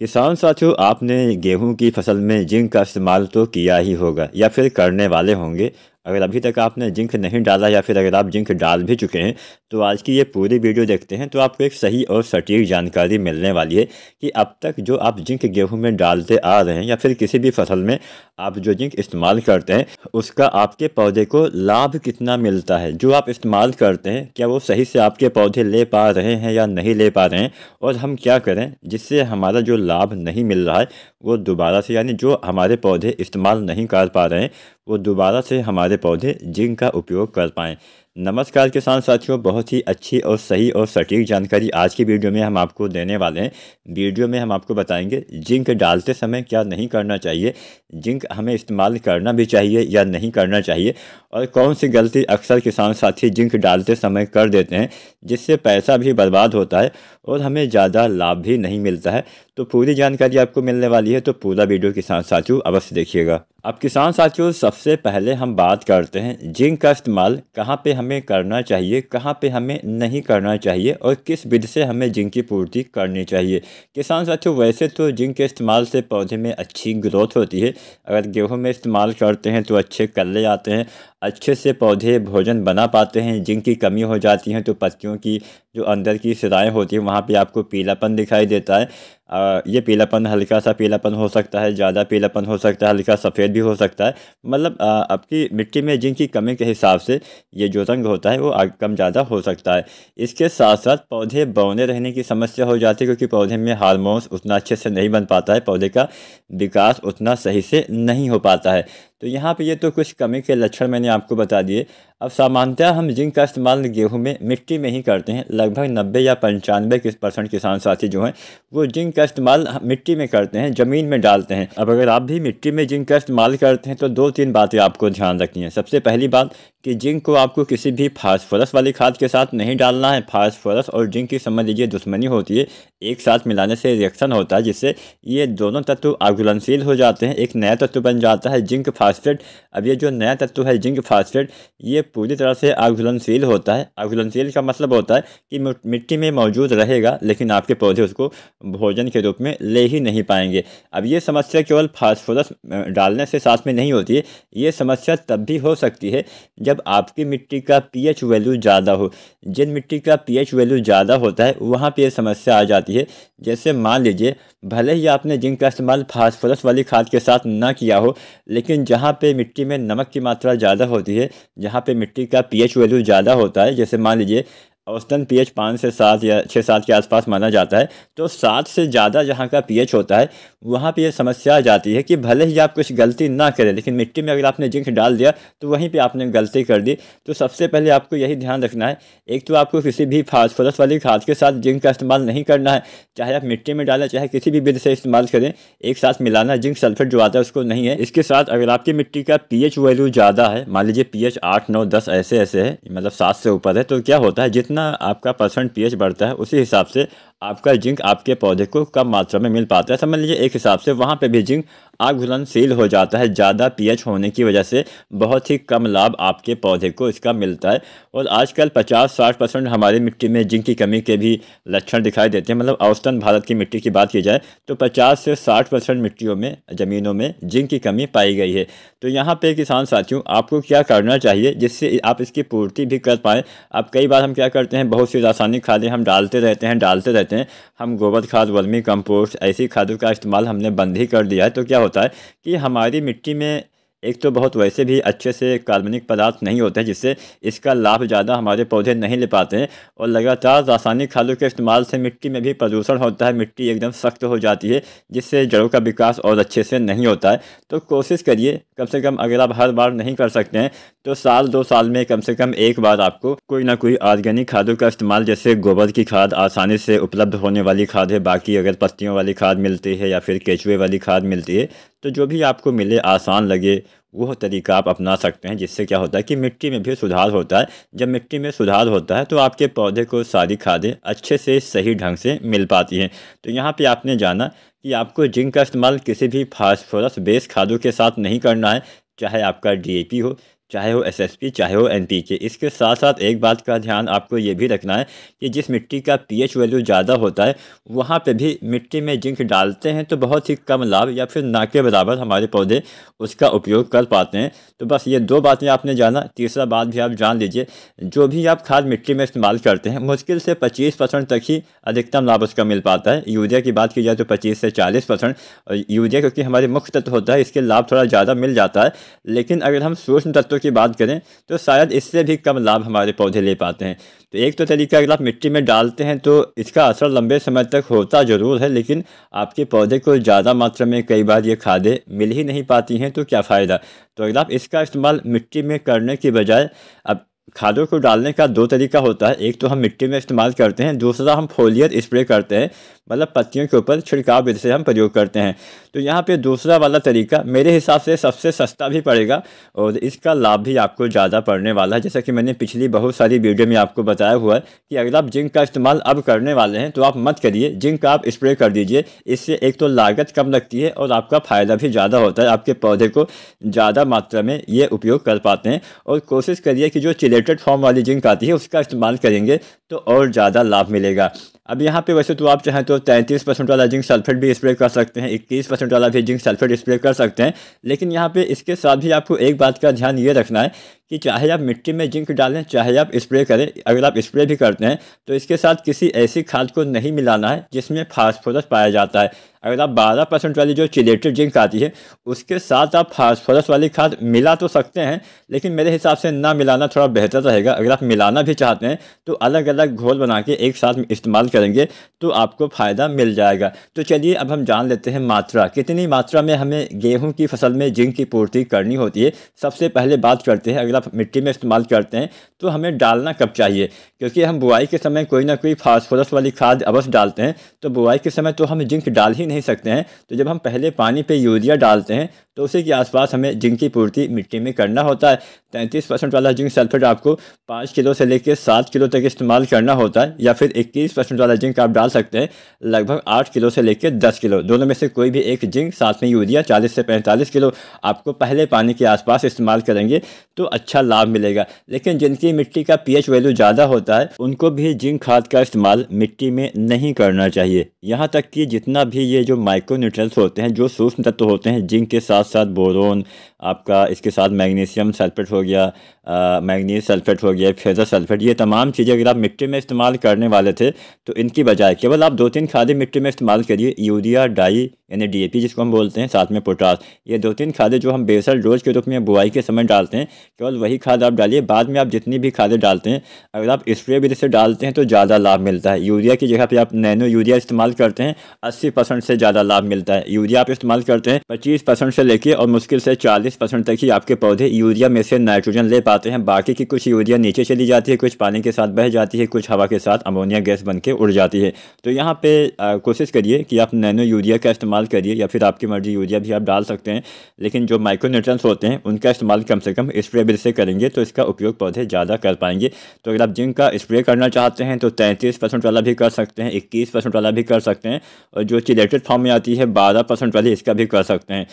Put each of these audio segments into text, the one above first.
किसान साथियों आपने गेहूं की फसल में जिंक का इस्तेमाल तो किया ही होगा या फिर करने वाले होंगे अगर अभी तक आपने जिंक नहीं डाला या फिर अगर आप जिंक डाल भी चुके हैं तो आज की ये पूरी वीडियो देखते हैं तो आपको एक सही और सटीक जानकारी मिलने वाली है कि अब तक जो आप जिंक गेहूँ में डालते आ रहे हैं या फिर किसी भी फसल में आप जो जिंक इस्तेमाल करते हैं उसका आपके पौधे को लाभ कितना मिलता है जो आप इस्तेमाल करते हैं क्या वो सही से आपके पौधे ले पा रहे हैं या नहीं ले पा रहे हैं और हम क्या करें जिससे हमारा जो लाभ नहीं मिल रहा है वो दोबारा से यानी जो हमारे पौधे इस्तेमाल नहीं कर पा रहे हैं वो दोबारा से हमारे पौधे जिंक का उपयोग कर पाएँ नमस्कार किसान साथियों बहुत ही अच्छी और सही और सटीक जानकारी आज की वीडियो में हम आपको देने वाले हैं वीडियो में हम आपको बताएंगे जिंक डालते समय क्या नहीं करना चाहिए जिंक हमें इस्तेमाल करना भी चाहिए या नहीं करना चाहिए और कौन सी गलती अक्सर किसान साथी जिंक डालते समय कर देते हैं जिससे पैसा भी बर्बाद होता है और हमें ज़्यादा लाभ भी नहीं मिलता है तो पूरी जानकारी आपको मिलने वाली है तो पूरा वीडियो किसान साथियों अवश्य देखिएगा अब किसान साथियों सबसे पहले हम बात करते हैं जिंक का इस्तेमाल कहाँ पे हमें करना चाहिए कहाँ पे हमें नहीं करना चाहिए और किस विध से हमें जिंक की पूर्ति करनी चाहिए किसान साथियों वैसे तो जिंक के इस्तेमाल से पौधे में अच्छी ग्रोथ होती है अगर गेहूँ में इस्तेमाल करते हैं तो अच्छे कल्ले आते हैं अच्छे से पौधे भोजन बना पाते हैं जिंक की कमी हो जाती है तो पत्तियों की जो अंदर की सिराएँ होती हैं वहाँ पर आपको पीलापन दिखाई देता है ये पीलापन हल्का सा पीलापन हो सकता है ज़्यादा पीलापन हो सकता है हल्का सफ़ेद भी हो सकता है मतलब आपकी मिट्टी में जिनकी कमी के हिसाब से ये जो रंग होता है वो कम ज़्यादा हो सकता है इसके साथ साथ पौधे बौने रहने की समस्या हो जाती है क्योंकि पौधे में हारमोन्स उतना अच्छे से नहीं बन पाता है पौधे का विकास उतना सही से नहीं हो पाता है तो यहाँ पे ये तो कुछ कमी के लक्षण मैंने आपको बता दिए अब सामान्यतः हम जिंक का इस्तेमाल गेहूं में मिट्टी में ही करते हैं लगभग 90 या पंचानवे परसेंट किसान साथी जो हैं वो जिंक का इस्तेमाल मिट्टी में करते हैं ज़मीन में डालते हैं अब अगर आप भी मिट्टी में जिंक का इस्तेमाल करते हैं तो दो तीन बातें आपको ध्यान रखनी है सबसे पहली बात कि जिंक को आपको किसी भी फास्फोरस वाली खाद के साथ नहीं डालना है फास्फोरस और जिंक की समझ लीजिए दुश्मनी होती है एक साथ मिलाने से रिएक्शन होता है जिससे ये दोनों तत्व आघुलनशील हो जाते हैं एक नया तत्व बन जाता है जिंक फास्फेट अब ये जो नया तत्व है जिंक फास्फेट ये पूरी तरह से आघुलनशील होता है आघुलनशील का मतलब होता है कि मिट्टी में मौजूद रहेगा लेकिन आपके पौधे उसको भोजन के रूप में ले ही नहीं पाएंगे अब ये समस्या केवल फास्फोरस डालने से साथ में नहीं होती है ये समस्या तब भी हो सकती है जब आपकी मिट्टी का पीएच वैल्यू ज़्यादा हो जिन मिट्टी का पीएच वैल्यू ज़्यादा होता है वहाँ पे समस्या आ जाती है जैसे मान लीजिए भले ही आपने जिंक का इस्तेमाल फास्फोरस वाली खाद के साथ ना किया हो लेकिन जहाँ पे मिट्टी में नमक की मात्रा ज़्यादा होती है जहाँ पे मिट्टी का पीएच वैल्यू ज़्यादा होता है जैसे मान लीजिए औसतन पीएच पाँच से सात या छः सात के आसपास माना जाता है तो सात से ज़्यादा जहाँ का पीएच होता है वहाँ पे ये समस्या आ जाती है कि भले ही आप कुछ गलती ना करें लेकिन मिट्टी में अगर आपने जिंक डाल दिया तो वहीं पे आपने गलती कर दी तो सबसे पहले आपको यही ध्यान रखना है एक तो आपको किसी भी फास्फोरस वाली खाद के साथ जिंक का इस्तेमाल नहीं करना है चाहे आप मिट्टी में डालें चाहे किसी भी बिल से इस्तेमाल करें एक साथ मिलाना जिंक सल्फेट जो आता है उसको नहीं है इसके साथ अगर आपकी मिट्टी का पी वैल्यू ज़्यादा है मान लीजिए पी एच आठ नौ दस ऐसे ऐसे है मतलब सात से ऊपर है तो क्या होता है जितना जितना आपका परसेंट पीएच बढ़ता है उसी हिसाब से आपका जिंक आपके पौधे को कम मात्रा में मिल पाता है समझ लीजिए एक हिसाब से वहाँ पे भी जिंक घुलनशील हो जाता है ज़्यादा पीएच होने की वजह से बहुत ही कम लाभ आपके पौधे को इसका मिलता है और आजकल 50-60 परसेंट हमारी मिट्टी में जिंक की कमी के भी लक्षण दिखाई देते हैं मतलब औसतन भारत की मिट्टी की बात की जाए तो 50 से 60 परसेंट मिट्टियों में ज़मीनों में जिंक की कमी पाई गई है तो यहाँ पर किसान साथियों आपको क्या करना चाहिए जिससे आप इसकी पूर्ति भी कर पाएँ अब कई बार हम क्या करते हैं बहुत सी रासायनिक खादें हम डालते रहते हैं डालते रहते कहते हैं हम गोबर खाद वर्मी कंपोस्ट ऐसी खादों का इस्तेमाल हमने बंद ही कर दिया है तो क्या होता है कि हमारी मिट्टी में एक तो बहुत वैसे भी अच्छे से कार्बनिक पदार्थ नहीं होते हैं जिससे इसका लाभ ज़्यादा हमारे पौधे नहीं ले पाते हैं और लगातार रासायनिक खादों के इस्तेमाल से मिट्टी में भी प्रदूषण होता है मिट्टी एकदम सख्त हो जाती है जिससे जड़ों का विकास और अच्छे से नहीं होता है तो कोशिश करिए कम से कम अगर आप हर बार नहीं कर सकते हैं तो साल दो साल में कम से कम एक बार आपको कोई ना कोई ऑर्गेनिक खादों का इस्तेमाल जैसे गोबर की खाद आसानी से उपलब्ध होने वाली खाद है बाकी अगर पत्तियों वाली खाद मिलती है या फिर केचुए वाली खाद मिलती है तो जो भी आपको मिले आसान लगे वो तरीका आप अपना सकते हैं जिससे क्या होता है कि मिट्टी में भी सुधार होता है जब मिट्टी में सुधार होता है तो आपके पौधे को सारी खादें अच्छे से सही ढंग से मिल पाती हैं तो यहाँ पे आपने जाना कि आपको जिंक का इस्तेमाल किसी भी फास्फोरस बेस खादों के साथ नहीं करना है चाहे आपका डी हो चाहे वो एसएसपी चाहे वो एनपीके इसके साथ साथ एक बात का ध्यान आपको ये भी रखना है कि जिस मिट्टी का पीएच वैल्यू ज़्यादा होता है वहाँ पे भी मिट्टी में जिंक डालते हैं तो बहुत ही कम लाभ या फिर ना के बराबर हमारे पौधे उसका उपयोग कर पाते हैं तो बस ये दो बातें आपने जाना तीसरा बात भी आप जान लीजिए जो भी आप खाद मिट्टी में इस्तेमाल करते हैं मुश्किल से पच्चीस तक ही अधिकतम लाभ उसका मिल पाता है यूरिया की बात की जाए तो पच्चीस से चालीस परसेंट यूरिया क्योंकि हमारे मुख्य तत्व होता है इसके लाभ थोड़ा ज़्यादा मिल जाता है लेकिन अगर हम सूक्ष्म तत्व की बात करें तो शायद इससे भी कम लाभ हमारे पौधे ले पाते हैं तो एक तो तरीका अगर आप मिट्टी में डालते हैं तो इसका असर लंबे समय तक होता ज़रूर है लेकिन आपके पौधे को ज़्यादा मात्रा में कई बार ये खादें मिल ही नहीं पाती हैं तो क्या फ़ायदा तो अगर आप इसका इस्तेमाल मिट्टी में करने की बजाय अब खादों को डालने का दो तरीका होता है एक तो हम मिट्टी में इस्तेमाल करते हैं दूसरा हम फोलियर स्प्रे करते हैं मतलब पत्तियों के ऊपर छिड़काव से हम प्रयोग करते हैं तो यहाँ पे दूसरा वाला तरीका मेरे हिसाब से सबसे सस्ता भी पड़ेगा और इसका लाभ भी आपको ज़्यादा पड़ने वाला है जैसा कि मैंने पिछली बहुत सारी वीडियो में आपको बताया हुआ है कि अगर आप जिंक का इस्तेमाल अब करने वाले हैं तो आप मत करिए जिंक का आप स्प्रे कर दीजिए इससे एक तो लागत कम लगती है और आपका फ़ायदा भी ज़्यादा होता है आपके पौधे को ज़्यादा मात्रा में ये उपयोग कर पाते हैं और कोशिश करिए कि जो चिले डेटेड फॉर्म वाली जिंक आती है उसका इस्तेमाल करेंगे तो और ज़्यादा लाभ मिलेगा अब यहाँ पे वैसे तो आप चाहें तो 33 परसेंट वाला जिंक सल्फेट भी स्प्रे कर सकते हैं 21 परसेंट वाला भी जिंक सल्फेट स्प्रे कर सकते हैं लेकिन यहाँ पे इसके साथ भी आपको एक बात का ध्यान ये रखना है कि चाहे आप मिट्टी में जिंक डालें चाहे आप स्प्रे करें अगर आप स्प्रे भी करते हैं तो इसके साथ किसी ऐसी खाद को नहीं मिलाना है जिसमें फास्फोरस पाया जाता है अगर आप बारह परसेंट वाली जो चिलेटेड जिंक आती है उसके साथ आप फास्फोरस वाली खाद मिला तो सकते हैं लेकिन मेरे हिसाब से ना मिलाना थोड़ा बेहतर रहेगा अगर आप मिलाना भी चाहते हैं तो अलग अलग घोल बना के एक साथ इस्तेमाल कर करेंगे तो आपको फ़ायदा मिल जाएगा तो चलिए अब हम जान लेते हैं मात्रा कितनी मात्रा में हमें गेहूं की फसल में जिंक की पूर्ति करनी होती है सबसे पहले बात करते हैं अगर आप मिट्टी में इस्तेमाल करते हैं तो हमें डालना कब चाहिए क्योंकि हम बुआई के समय कोई ना कोई फास्फोरस वाली खाद अवश्य डालते हैं तो बुआई के समय तो हम जिंक डाल ही नहीं सकते हैं तो जब हम पहले पानी पर यूरिया डालते हैं तो उसी के आसपास हमें जिंक की पूर्ति मिट्टी में करना होता है तैंतीस परसेंट वाला जिंक सल्फेट आपको पाँच किलो से लेकर सात किलो तक इस्तेमाल करना होता है या फिर इक्कीस परसेंट वाला जिंक आप डाल सकते हैं लगभग आठ किलो से लेकर दस किलो दोनों में से कोई भी एक जिंक साथ में यूरिया चालीस से पैंतालीस किलो आपको पहले पानी के आसपास इस्तेमाल करेंगे तो अच्छा लाभ मिलेगा लेकिन जिनकी मिट्टी का पी वैल्यू ज़्यादा होता है उनको भी जिंक खाद का इस्तेमाल मिट्टी में नहीं करना चाहिए यहाँ तक कि जितना भी ये जो माइक्रो न्यूट्रल्स होते हैं जो सूक्ष्म तत्व होते हैं जिंक के साथ درصد برون आपका इसके साथ मैग्नीशियम सल्फेट हो गया मैग्नीज सल्फेट हो गया फेजा सल्फेट ये तमाम चीज़ें अगर आप मिट्टी में इस्तेमाल करने वाले थे तो इनकी बजाय केवल आप दो तीन खादें मिट्टी में इस्तेमाल करिए यूरिया डाई यानी डी जिसको हम बोलते हैं साथ में पोटास ये दो तीन खादें जो हम बेसल डोज के रूप में बुआई के समय डालते हैं केवल वही खाद आप डालिए बाद में आप जितनी भी खादें डालते हैं अगर आप स्प्रे भी जैसे डालते हैं तो ज़्यादा लाभ मिलता है यूरिया की जगह पर आप नैनो यूरिया इस्तेमाल करते हैं अस्सी से ज़्यादा लाभ मिलता है यूरिया आप इस्तेमाल करते हैं पच्चीस से लेके और मुश्किल से चालीस चालीस परसेंट तक ही आपके पौधे यूरिया में से नाइट्रोजन ले पाते हैं बाकी की कुछ यूरिया नीचे चली जाती है कुछ पानी के साथ बह जाती है कुछ हवा के साथ अमोनिया गैस बन के उड़ जाती है तो यहाँ पे कोशिश करिए कि आप नैनो यूरिया का इस्तेमाल करिए या फिर आपकी मर्जी यूरिया भी आप डाल सकते हैं लेकिन जो माइक्रोन्यूट्रंस होते हैं उनका इस्तेमाल कम से कम स्प्रे बिल से करेंगे तो इसका उपयोग पौधे ज़्यादा कर पाएंगे तो अगर आप जिंक का स्प्रे करना चाहते हैं तो तैंतीस परसेंट वाला भी कर सकते हैं इक्कीस परसेंट वाला भी कर सकते हैं और जो चिलेटेड फॉर्म में आती है बारह परसेंट वाली इसका भी कर सकते हैं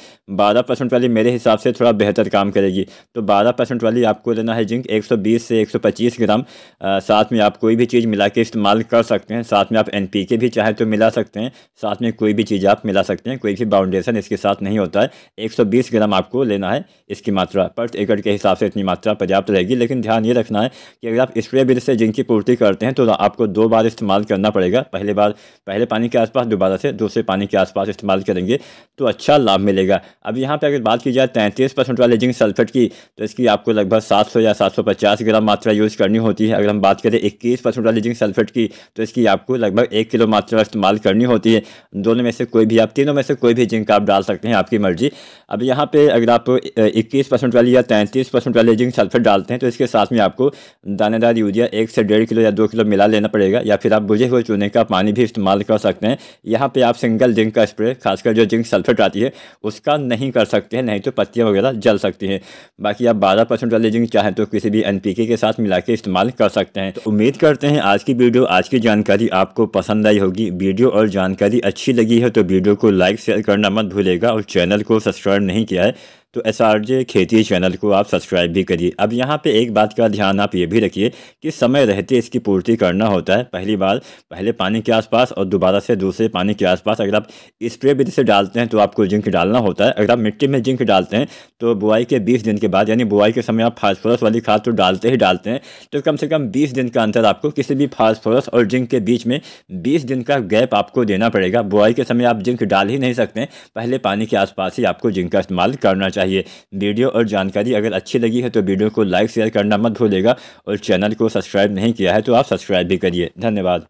बारह परसेंट वाली मेरे हिसाब से से थोड़ा बेहतर काम करेगी तो बारह परसेंट वाली आपको लेना है जिंक एक सौ बीस से एक सौ पच्चीस ग्राम आ, साथ में आप कोई भी चीज़ मिला के इस्तेमाल कर सकते हैं साथ में आप एन पी के भी चाहे तो मिला सकते हैं साथ में कोई भी चीज़ आप मिला सकते हैं कोई भी बाउंडेशन इसके साथ नहीं होता है एक सौ बीस ग्राम आपको लेना है इसकी मात्रा पर एकड़ के हिसाब से इतनी मात्रा पर्याप्त रहेगी लेकिन ध्यान ये रखना है कि अगर आप स्प्रे बिल से जिंक की पूर्ति करते हैं तो आपको दो बार इस्तेमाल करना पड़ेगा पहले बार पहले पानी के आसपास दोबारा से दूसरे पानी के आसपास इस्तेमाल करेंगे तो अच्छा लाभ मिलेगा अब यहाँ पर अगर बात की जाए तैंतीस तीस परसेंट वाले जिंक सल्फेट की तो इसकी आपको लगभग सात सौ या सात सौ पचास ग्राम मात्रा यूज़ करनी होती है अगर हम बात करें इक्कीस परसेंट वाले जिंक सल्फेट की तो इसकी आपको लगभग एक किलो मात्रा इस्तेमाल करनी होती है दोनों में से कोई भी आप तीनों में से कोई भी जिंक आप डाल सकते हैं आपकी मर्जी अब यहाँ पर अगर आप इक्कीस परसेंट वाली या तैंतीस परसेंट वाले जिंक सल्फेट डालते हैं तो इसके साथ में आपको दानेदार यूरिया एक से डेढ़ किलो या दो किलो मिला लेना पड़ेगा या फिर आप बुझे हुए चूने का पानी भी इस्तेमाल कर सकते हैं यहाँ पर आप सिंगल जिंक का स्प्रे खासकर जो जिंक सल्फेट आती है उसका नहीं कर सकते हैं नहीं तो पत्तियाँ वगैरह जल सकती है बाकी आप बारह परसेंट वाली जिंक चाहें तो किसी भी एन के साथ मिला के इस्तेमाल कर सकते हैं तो उम्मीद करते हैं आज की वीडियो आज की जानकारी आपको पसंद आई होगी वीडियो और जानकारी अच्छी लगी है तो वीडियो को लाइक शेयर करना मत भूलेगा और चैनल को सब्सक्राइब नहीं किया है तो एस आर जे खेती चैनल को आप सब्सक्राइब भी करिए अब यहाँ पे एक बात का ध्यान आप ये भी रखिए कि समय रहते इसकी पूर्ति करना होता है पहली बार पहले पानी के आसपास और दोबारा से दूसरे पानी के आसपास अगर आप स्प्रे विधि से डालते हैं तो आपको जिंक डालना होता है अगर आप मिट्टी में जिंक डालते हैं तो बुआई के बीस दिन के बाद यानी बुआई के समय आप फास्फोरस वाली खाद तो डालते ही डालते हैं तो कम से कम बीस दिन का अंतर आपको किसी भी फास्फोरस और जिंक के बीच में बीस दिन का गैप आपको देना पड़ेगा बुआई के समय आप जिंक डाल ही नहीं सकते पहले पानी के आसपास ही आपको जिंक का इस्तेमाल करना चाहिए चाहिए वीडियो और जानकारी अगर अच्छी लगी है तो वीडियो को लाइक शेयर करना मत भूलेगा और चैनल को सब्सक्राइब नहीं किया है तो आप सब्सक्राइब भी करिए धन्यवाद